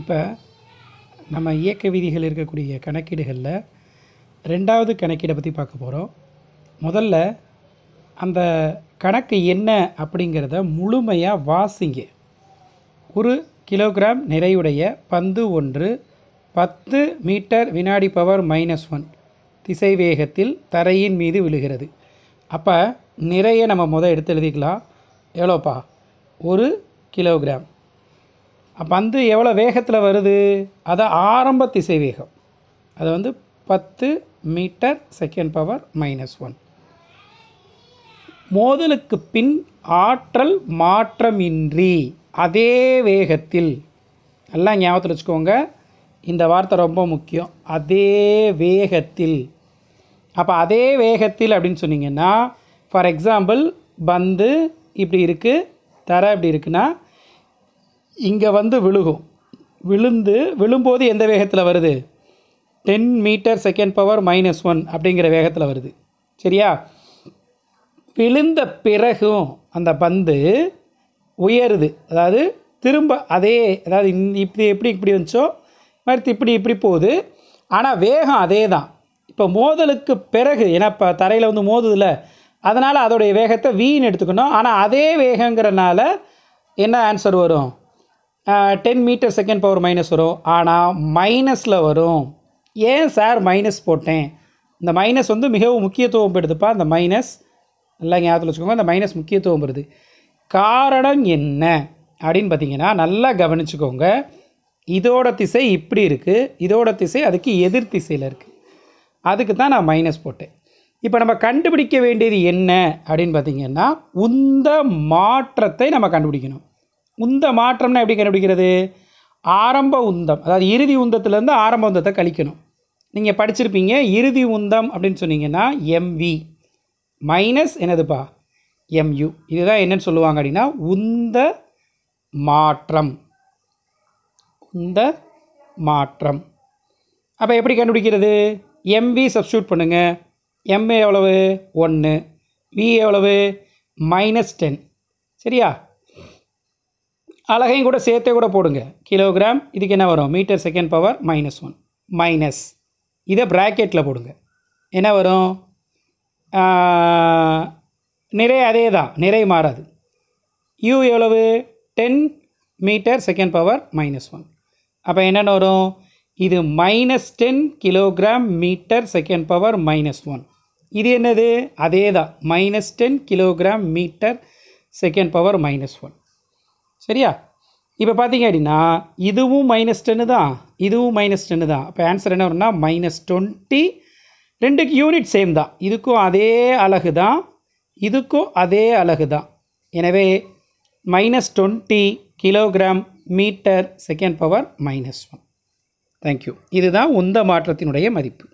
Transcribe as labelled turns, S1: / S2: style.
S1: இப்போ நம்ம இயக்க விதிகள் இருக்கக்கூடிய கணக்கீடுகளில் ரெண்டாவது கணக்கீடை பற்றி பார்க்க போகிறோம் முதல்ல அந்த கணக்கு என்ன அப்படிங்கிறத முழுமையாக வாசிங்க ஒரு கிலோகிராம் நிறையுடைய பந்து ஒன்று பத்து மீட்டர் வினாடி பவர் மைனஸ் ஒன் திசை வேகத்தில் தரையின் மீது விழுகிறது அப்போ நிறைய நம்ம முதல் எடுத்து எழுதிக்கலாம் எவ்வளோப்பா ஒரு கிலோகிராம் பந்து எவ்வளோ வேகத்தில் வருது அதான் ஆரம்ப திசை வேகம் அது வந்து பத்து metre second power minus one மோதலுக்கு பின் ஆற்றல் மாற்றமின்றி அதே வேகத்தில் எல்லாம் ஞாபகத்தில் வச்சுக்கோங்க இந்த வார்த்தை ரொம்ப முக்கியம் அதே வேகத்தில் அப்போ அதே வேகத்தில் அப்படின்னு சொன்னிங்கன்னா ஃபார் எக்ஸாம்பிள் பந்து இப்படி இருக்குது தர இப்படி இருக்குன்னா இங்கே வந்து விழுகும் விழுந்து விழும்போது எந்த வேகத்தில் வருது ten metre second power minus one அப்படிங்கிற வேகத்தில் வருது சரியா விழுந்த பிறகும் அந்த பந்து உயருது அதாவது திரும்ப அதே அதாவது இப்படி எப்படி இப்படி வந்துச்சோ மறுத்து இப்படி இப்படி போகுது ஆனால் வேகம் அதே தான் இப்போ மோதலுக்கு பிறகு ஏன்னா இப்போ தரையில் வந்து மோதுதில்ல அதனால் அதோடைய வேகத்தை வீண் எடுத்துக்கணும் ஆனால் அதே வேகங்கிறனால என்ன ஆன்சர் வரும் ten metre second power minus வரும் ஆனால் மைனஸில் வரும் ஏன் சார் மைனஸ் போட்டேன் இந்த மைனஸ் வந்து மிகவும் முக்கியத்துவம் பெறுதுப்பா அந்த மைனஸ் நல்லா ஞாபகத்தில் வச்சுக்கோங்க அந்த மைனஸ் முக்கியத்துவம் பெறுது காரணம் என்ன அப்படின்னு பார்த்தீங்கன்னா நல்லா கவனிச்சுக்கோங்க இதோட திசை இப்படி இருக்குது இதோட திசை அதுக்கு எதிர் திசையில் இருக்குது அதுக்கு தான் நான் மைனஸ் போட்டேன் இப்போ நம்ம கண்டுபிடிக்க வேண்டியது என்ன அப்படின்னு பார்த்திங்கன்னா உந்த மாற்றத்தை நம்ம கண்டுபிடிக்கணும் உந்த மாற்றம்னா எப்படி கண்டுபிடிக்கிறது ஆரம்ப உந்தம் அதாவது இறுதி உந்தத்துலேருந்து ஆரம்ப உந்தத்தை கழிக்கணும் நீங்கள் படிச்சிருப்பீங்க இறுதி உந்தம் அப்படின்னு சொன்னீங்கன்னா எம்வி மைனஸ் என்னதுப்பா எம்யூ இதுதான் என்னன்னு சொல்லுவாங்க அப்படின்னா உந்த மாற்றம் உந்த மாற்றம் அப்போ எப்படி கண்டுபிடிக்கிறது எம்வி சப்ஸ்டியூட் பண்ணுங்கள் எம்ஏ எவ்வளவு ஒன்று வி எவ்வளவு மைனஸ் டென் சரியா அழகையும் கூட சேர்த்தே கூட போடுங்க கிலோகிராம் இதுக்கு என்ன வரும் metre second power minus one minus இதை ப்ராக்கெட்டில் போடுங்க என்ன வரும் நிறை அதே தான் நிறை மாறாது யூ எவ்வளவு ten metre second power minus one அப்போ என்னென்ன வரும் இது minus ten kilogram metre second power minus one இது என்னது அதே தான் minus ten kilogram metre second power minus one சரியா இப்போ பார்த்தீங்க அப்படின்னா இதுவும் மைனஸ் டென்னு தான் இதுவும் மைனஸ் டென்னு தான் இப்போ ஆன்சர் என்ன வரும்னா மைனஸ் டுவெண்ட்டி ரெண்டுக்கு யூனிட் சேம் தான் இதுக்கும் அதே அழகு தான் இதுக்கும் அதே அழகு தான் எனவே minus twenty kilogram metre second power minus one thank you இதுதான் உந்த மாற்றத்தினுடைய மதிப்பு